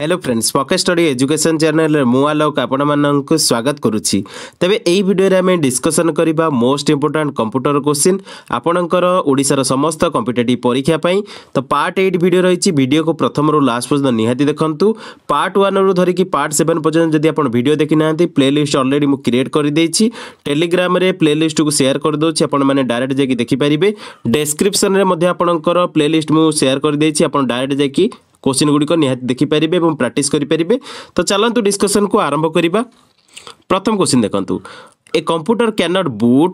hello friends পকে study education চ্যানেলের মু আলোক আপনার স্বাগত করুছি তবে এই ভিডিওরে আমি ডিসকসন করা মোস্ট ইম্পর্টাট কম্পুটর কোশ্চিন আপনার ওড়শার সমস্ত কম্পিটেটিভ পরীক্ষা পাই তো পার্ট এইট ভিডিও রয়েছে ভিডিওকে প্রথম লাস্ট পর্যন্ত নিহতি দেখুন পার্ট ওয়ানু ধরিকি পার্ট সেভেন পর্যন্ত যদি আপনার ভিডিও দেখি না প্লে লিষ্ট অলরেডি মু ক্রিয়েট করেদেছি টেলিগ্রামে প্লে লিষ্টকে সেয়ার করেদেছি আপনার ডাইরেক্ট যাই দেখিপারে ডেসক্রিপশন আপনার প্লে লিষ্ট মু সেয়ার করেদেছি আপনার ডাইরেক্ট যাই কোশ্চিন গুড়ি নিহতি দেখিপারে এবং প্রাটিস করে তো চালু ডিসকসন কু আরম্ভ করা প্রথম কোশ্চিন দেখুন a computer cannot boot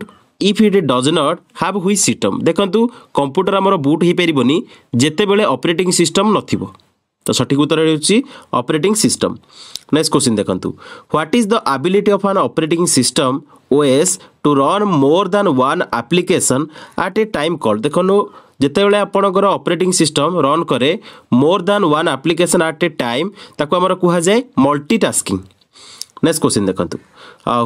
if it does not have ହୁଇ ସିଷ୍ଟମ୍ ଦେଖନ୍ତୁ କମ୍ପ୍ୟୁଟର ଆମର ବୁଟ୍ ହୋଇପାରିବନି ଯେତେବେଳେ ଅପରେଟିଂ ସିଷ୍ଟମ୍ ନଥିବ ତ ସଠିକ୍ ଉତ୍ତର ହେଉଛି ଅପରେଟିଂ ସିଷ୍ଟମ୍ ନେକ୍ସଟ କୋଶ୍ଚିନ୍ ଦେଖନ୍ତୁ what is the ability of an operating system OS to run more than one application at a time call ଦେଖନ୍ତୁ ଯେତେବେଳେ ଆପଣଙ୍କର ଅପରେଟିଂ ସିଷ୍ଟମ୍ ରନ୍ କରେ more than one application at a time ତାକୁ ଆମର କୁହାଯାଏ multi tasking next question ଦେଖନ୍ତୁ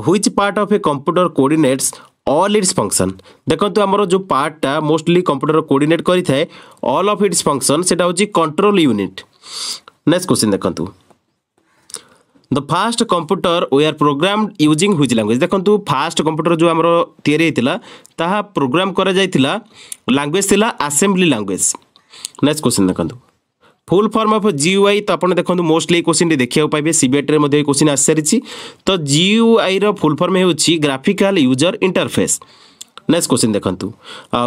which part of a computer coordinates all its function দেখুন আমার যে পার্টটা মোস্টলি কম্পুটর কোর্ডিনেট করে থাকে অল অফ ইটস ফংশন সেটা হচ্ছে কন্ট্রোল ইউনিট নেক্সট কোশ্চিন দেখুন the first computer were programmed using which language ଦେଖନ୍ତୁ ଫାଷ୍ଟ କମ୍ପ୍ୟୁଟର ଯେଉଁ ଆମର ତିଆରି ହେଇଥିଲା ତାହା ପ୍ରୋଗ୍ରାମ୍ କରାଯାଇଥିଲା ଲାଙ୍ଗୁଏଜ୍ ଥିଲା ଆସେମ୍ବ୍ଲି ଲାଙ୍ଗୁଏଜ୍ ନେକ୍ସଟ କ୍ୱେଶ୍ଚିନ୍ ଦେଖନ୍ତୁ ଫୁଲ୍ ଫର୍ମ ଅଫ୍ ଜିୟୁଆଇ ତ ଆପଣ ଦେଖନ୍ତୁ ମୋଷ୍ଟଲି ଏଇ କ୍ୱେଶ୍ଚିନ୍ଟି ଦେଖିବାକୁ ପାଇବେ ସିବିଏଟ୍ରେ ମଧ୍ୟ ଏଇ କ୍ୱେଶ୍ଚିନ୍ ଆସିସାରିଛି ତ ଜିୟୁଆଇର ଫୁଲ୍ ଫର୍ମ ହେଉଛି graphical user interface next question ଦେଖନ୍ତୁ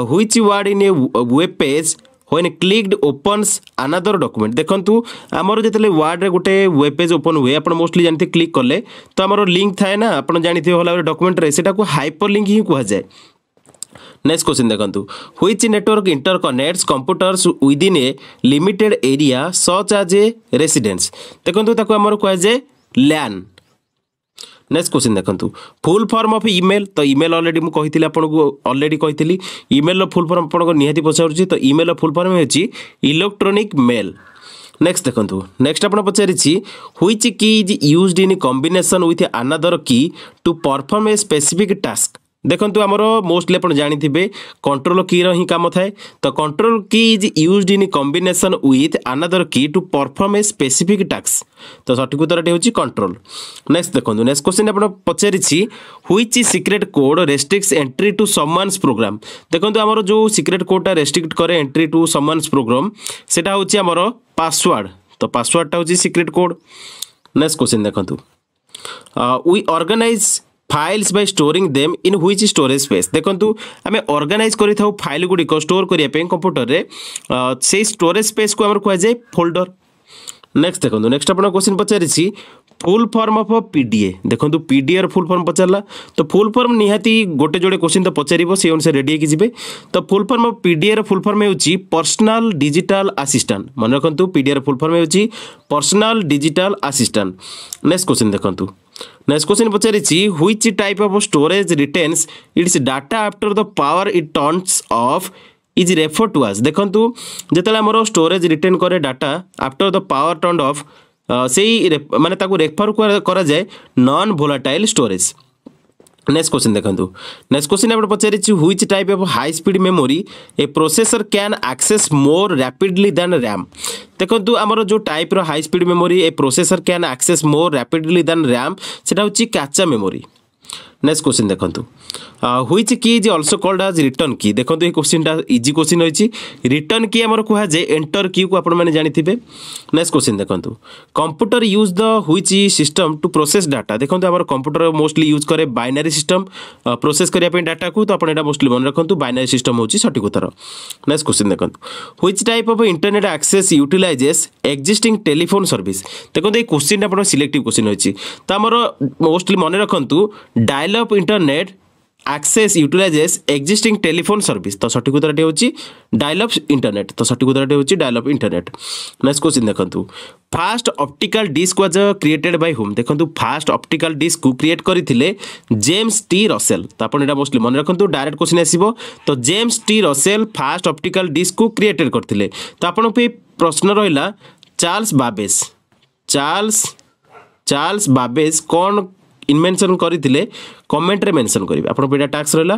which word in a web page when clicked opens another document ଦେଖନ୍ତୁ ଆମର ଯେତେବେଳେ ୱାର୍ଡ଼ରେ ଗୋଟେ ୱେବ୍ ପେଜ୍ ଓପନ୍ ହୁଏ ଆପଣ ମୋଷ୍ଟଲି ଜାଣିଥିବେ କ୍ଲିକ୍ କଲେ ତ ଆମର ଲିଙ୍କ୍ ଥାଏ ନା ଆପଣ ଜାଣିଥିବେ ଭଲ ଭାବରେ ଡକୁମେଣ୍ଟରେ ସେଟାକୁ ହାଇପର ଲିଙ୍କ୍ ହିଁ କୁହାଯାଏ ନେକ୍ସଟ କ୍ୱେଶ୍ଚିନ୍ ଦେଖନ୍ତୁ which network interconnects computers within a limited area such as a residence ଦେଖନ୍ତୁ ତାକୁ ଆମର କୁହାଯାଏ ଲ୍ୟାନ୍ ନେକ୍ସଟ କ୍ୱେଶ୍ଚିନ୍ ଦେଖନ୍ତୁ ଫୁଲ୍ ଫର୍ମ ଅଫ୍ ଇମେଲ୍ ତ ଇମେଲ୍ ଅଲରେଡ଼ି ମୁଁ କହିଥିଲି ଆପଣଙ୍କୁ ଅଲରେଡ଼ି କହିଥିଲି ଇମେଲ୍ର ଫୁଲ୍ ଫର୍ମ ଆପଣଙ୍କୁ ନିହାତି ପଚାରୁଛି ତ ଇମେଲ୍ର ଫୁଲ୍ ଫର୍ମ ହେଉଛି ଇଲେକ୍ଟ୍ରୋନିକ୍ ମେଲ୍ ନେକ୍ସଟ ଦେଖନ୍ତୁ ନେକ୍ସଟ ଆପଣ ପଚାରିଛି which key is used in combination with another key to perform a specific task ଦେଖନ୍ତୁ ଆମର ମୋଷ୍ଟଲି ଆପଣ ଜାଣିଥିବେ କଣ୍ଟ୍ରୋଲ କିର ହିଁ କାମ ଥାଏ ତ control key is used in combination with another key to perform a specific ଟାକ୍ସ ତ ସଠିକ ଉତ୍ତରଟି ହେଉଛି କଣ୍ଟ୍ରୋଲ ନେକ୍ସଟ ଦେଖନ୍ତୁ ନେକ୍ସଟ କ୍ୱେଶ୍ଚିନ୍ ଆପଣ ପଚାରିଛି ହୁଇଚ୍ ଇ secret code restricts entry to someone's program ଦେଖନ୍ତୁ ଆମର ଯେଉଁ ସିକ୍ରେଟ୍ କୋଡ଼୍ଟା ରେଷ୍ଟ୍ରିକ୍ଟ କରେ ଏଣ୍ଟ୍ରି ଟୁ ସମାନ୍ସ ପ୍ରୋଗ୍ରାମ୍ ସେଟା ହେଉଛି ଆମର ପାସୱାର୍ଡ଼ ତ ପାସୱାର୍ଡ଼ଟା ହେଉଛି ସିକ୍ରେଟ୍ କୋଡ୍ ନେକ୍ସଟ କ୍ୱେଶ୍ଚିନ୍ ଦେଖନ୍ତୁ we organise files by storing them in which storage space देखूँ आम अर्गानाइज कर फाइल गुड़िक स्टोर करने कंप्यूटर में से स्टोरेज स्पेस को आम कहुए फोल्डर नेक्स्ट देखो नेक्स्ट आप क्वेश्चन पचारि फुल फर्म अफ पीडीए देखो पीडीएर फुल फर्म पचारा तो फुल फर्म निहाती गोटे जोड़े क्वेश्चन तो पचार से अनुसार रेडी होगी तो फुल फर्म अफ पीडीएर फुल फर्म हो पर्सनाल डिजिटाल आसीस्टाट मन रखु पीडीएर फुल फर्म हो personal digital assistant next question देखो ନେକ୍ସଟ କ୍ୱେଶ୍ଚିନ୍ ପଚାରିଛି which type of storage retains its data after the power it turns off is refer to as ଦେଖନ୍ତୁ ଯେତେବେଳେ ଆମର ଷ୍ଟୋରେଜ୍ ରିଟେନ୍ କରେ data after the power turn off ସେଇ ମାନେ ତାକୁ refer କରାଯାଏ non volatile storage next question देखो next question आप पचार which type of high speed memory a processor can access more rapidly than RAM देखो आमर जो टाइप रो high speed memory a processor क्या access more rapidly than RAM से cache memory next question ଦେଖନ୍ତୁ which key is also called as return key ଦେଖନ୍ତୁ ଏହି କୋଶ୍ଚିନ୍ଟା ଇଜି କୋଶ୍ଚିନ୍ ରହିଛି ରିଟର୍ନ କି ଆମର କୁହାଯାଏ ଏଣ୍ଟର କିକୁ ଆପଣମାନେ ଜାଣିଥିବେ ନେକ୍ସଟ କୋଶ୍ଚିନ୍ ଦେଖନ୍ତୁ computer use the which system two process data ଦେଖନ୍ତୁ ଆମର କମ୍ପ୍ୟୁଟର ମୋଷ୍ଟଲି ୟୁଜ୍ କରେ ବାଇନାରୀ ସିଷ୍ଟମ୍ ପ୍ରୋସେସ୍ କରିବା ପାଇଁ ଡାଟାକୁ ତ ଆପଣ ଏଇଟା ମୋଷ୍ଟଲି ମନେ ରଖନ୍ତୁ ବାଇନାରୀ ସିଷ୍ଟମ୍ ହେଉଛି ସଠିକ ଉତ୍ତର ନେକ୍ସଟ କୋଶ୍ଚିନ୍ ଦେଖନ୍ତୁ which type of internet access utilises existing telephone service ଦେଖନ୍ତୁ ଏହି କୋଶ୍ଚିନ୍ଟା ଆପଣଙ୍କ ସିଲେକ୍ଟିଭ୍ କୋଶ୍ଚିନ୍ ରହିଛି ତ ଆମର ମୋଷ୍ଟଲି ମନେ ରଖନ୍ତୁ dial dial up internet access utilizes existing telephone service তো সঠিক উত্তরটি হচ্ছে dial up internet তো সঠিক উত্তরটি হচ্ছে dial up internet next question দেখন্তু first optical disc was created by whom দেখন্তু ফার্স্ট অপটিক্যাল ডিস্কু ক্রিয়েট করিলে জেমস টি রসেল তো আপন এটা মোস্টলি মনে রাখন্তু ডাইরেক্ট কোশ্চিন আসিব তো James T Russell first optical ডিস্কু ক্রিয়েটেড করলে তো আপনার প্রশ্ন রহিলা Charles Babbage Charles Charles Babbage কোন ইনভেনশন করে কমেন্টরে মেনশন করবে আপনার এটা টাস্ক রহলা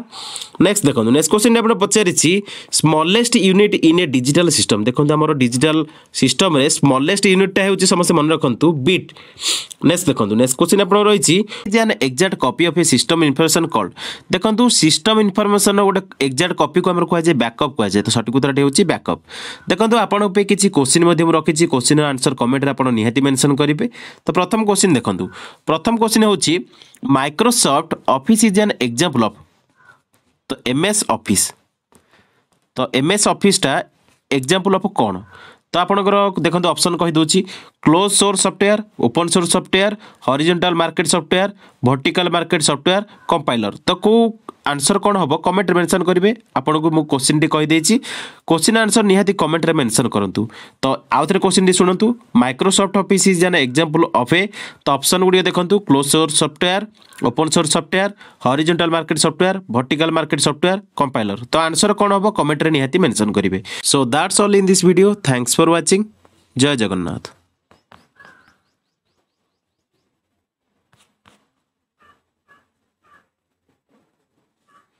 নেক্সট দেখুন নেক্সট কোশ্চিন আপনার পচারিছি smallest unit in a digital system দেখুন আমার ডিজিটাল সিস্টমে স্মলেস্ট ইউনিটটা হচ্ছে সমস্ত মনে রাখতু বিট নেক্সট দেখুন নেক্সট কোশ্চিন আপনার রয়েছে যে an exact copy of a system information called দেখুন সিস্টম ইনফরমেশন গোটে এক্জাক্ট কপি কু আমার কুহযায় ব্যাকঅপ কুহযায় তো সঠিক উত্তরটি হচ্ছে ব্যাকঅপ দেখুন আপনার কিছু কোশ্চিন রাখিছি কোশ্চিন আনসর কমেন্টরে আপনার নিহতি মেনশন করবে তো প্রথম কোশ্চিন দেখুন প্রথম কোশ্চিন হচ্ছে Microsoft Office is an example of तो एम एस ऑफिस तो एमएस ऑफिसटा एग्जांपल ऑफ कौन तो आप देखते ऑप्शन कही close source software open source software horizontal market software vertical market software compiler तो कौ आंसर कौन हम कमेंट्रे मेनसन करेंगे आपको मुझे क्वेश्चन टेदे क्वेश्चन आंसर निहाती कमेंट्रे मेनसन करूँ तो आउ थे क्वेश्चन टी शुणु माइक्रोसफ्ट अफिस् इज जान एक्जामपल अफ ए तो अप्सन गुड़ देखते close source software open source software horizontal market software vertical market software compiler तो आंसर कौन हम कमेंट्रे निहाती मेनसन करेंगे so that's all in this video thanks for watching जय जगन्नाथ